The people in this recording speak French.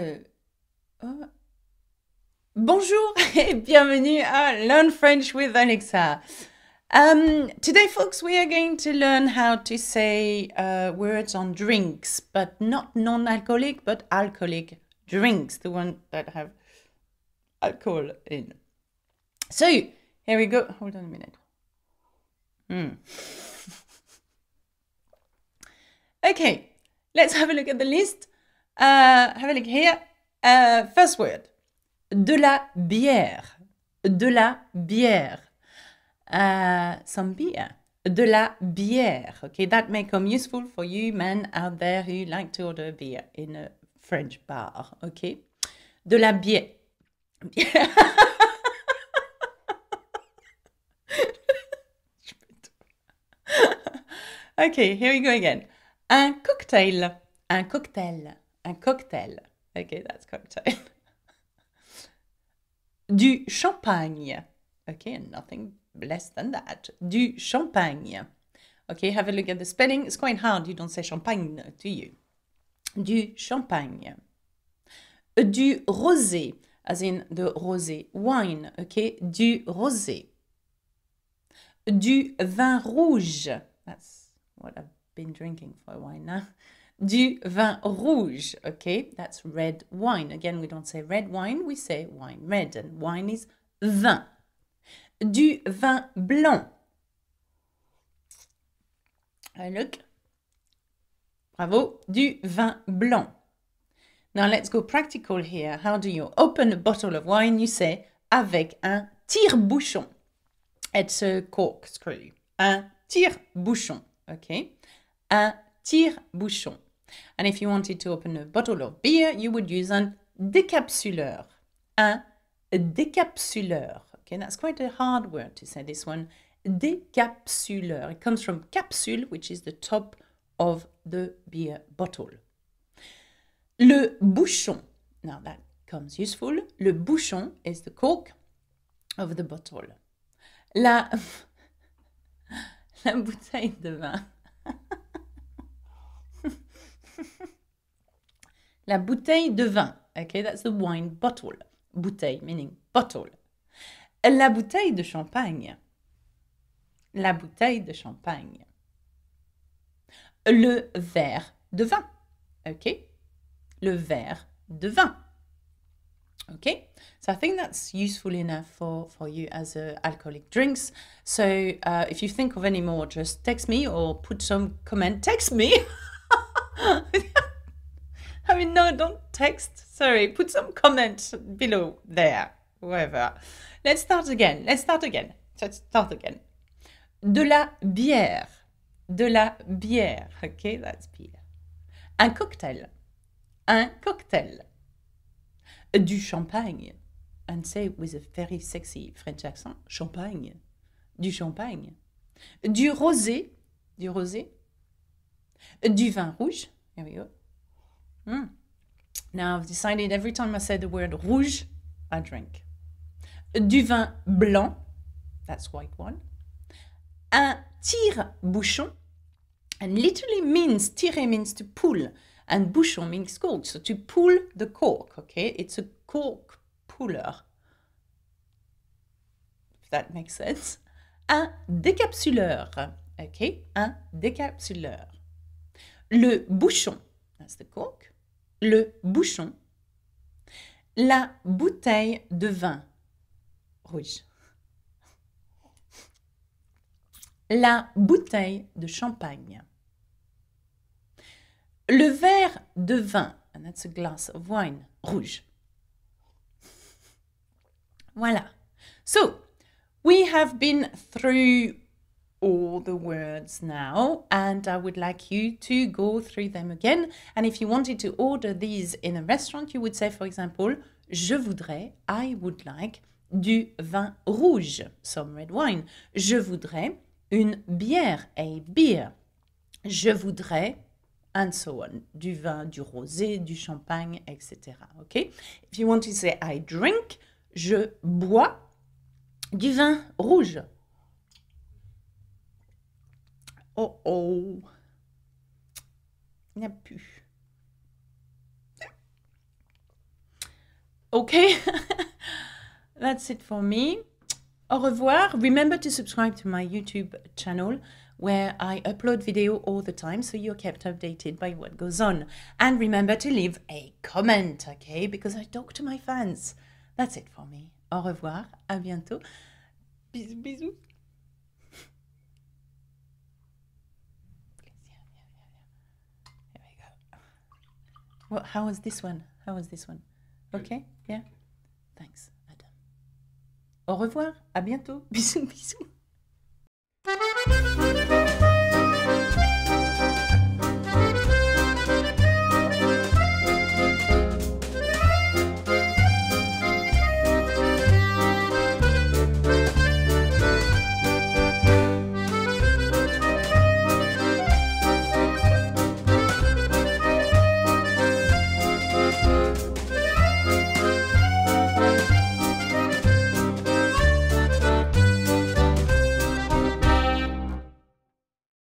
Euh... Oh. Bonjour et bienvenue à Learn French with Alexa. Um, today, folks, we are going to learn how to say uh, words on drinks, but not non-alcoholic, but alcoholic drinks, the ones that have alcohol in. So here we go. Hold on a minute. Hmm. Okay, let's have a look at the list. Euh, look here, euh, first word de la bière de la bière euh, some beer de la bière okay that may come useful for you men out there who like to order beer in a French bar okay de la bière Okay, here we go again. Un cocktail. Un cocktail. un cocktail. Okay, that's cocktail. du champagne. Okay, and nothing less than that. Du champagne. Okay, have a look at the spelling. It's quite hard. You don't say champagne, to you? Du champagne. Euh, du rosé, as in the rosé wine. Okay, du rosé. Du vin rouge. That's what I've been drinking for a while now. du vin rouge. Okay, that's red wine. Again, we don't say red wine, we say wine red, and wine is vin. Du vin blanc. look. Bravo. Du vin blanc. Now let's go practical here. How do you open a bottle of wine? You say avec un tire-bouchon. It's a corkscrew. Un tire-bouchon. Okay. Un tire-bouchon. And if you wanted to open a bottle of beer, you would use un décapsuleur. Un décapsuleur. Okay, that's quite a hard word to say this one. Décapsuleur. It comes from capsule, which is the top of the beer bottle. Le bouchon. Now that comes useful. Le bouchon is the cork of the bottle. La, la bouteille de vin. La bouteille de vin. Okay, that's the wine bottle. Bouteille meaning bottle. La bouteille de champagne. La bouteille de champagne. Le verre de vin. OK? Le verre de vin. Okay, so I think that's useful enough for, for you as alcoholic drinks. So uh, if you think of any more, just text me or put some comment. Text me! I mean, no, don't text. Sorry. Put some comment below there, whoever. Let's start again. Let's start again. Let's start again. De la bière. De la bière. Okay, that's beer. Un cocktail. Un cocktail. Du champagne. And say with a very sexy French accent, champagne. Du champagne. Du rosé. Du rosé. Du vin rouge. Here we go Hmm. Now I've decided every time I say the word rouge, I drink. Du vin blanc, that's white one. Un tire-bouchon, and literally means, tire means to pull, and bouchon means cork. So to pull the cork, okay? It's a cork puller. If that makes sense. Un décapsuleur, okay? Un décapsuleur. Le bouchon, that's the cork le bouchon, la bouteille de vin rouge, la bouteille de champagne, le verre de vin, and that's a glass of wine, rouge. Voilà. So, we have been through all the words now and I would like you to go through them again. And if you wanted to order these in a restaurant, you would say, for example, je voudrais, I would like du vin rouge, some red wine. Je voudrais une bière, a beer. Je voudrais and so on, du vin, du rosé, du champagne, etc. Okay? If you want to say I drink, je bois du vin rouge. Oh oh. Il n'y a plus. Okay, that's it for me. Au revoir. Remember to subscribe to my YouTube channel where I upload video all the time so you're kept updated by what goes on. And remember to leave a comment, okay? Because I talk to my fans. That's it for me. Au revoir. À bientôt. Bisous, bisous. Well, how was this one? How was this one? Okay? Yeah? Thanks, Adam. Au revoir. À bientôt. Bisous, bisous.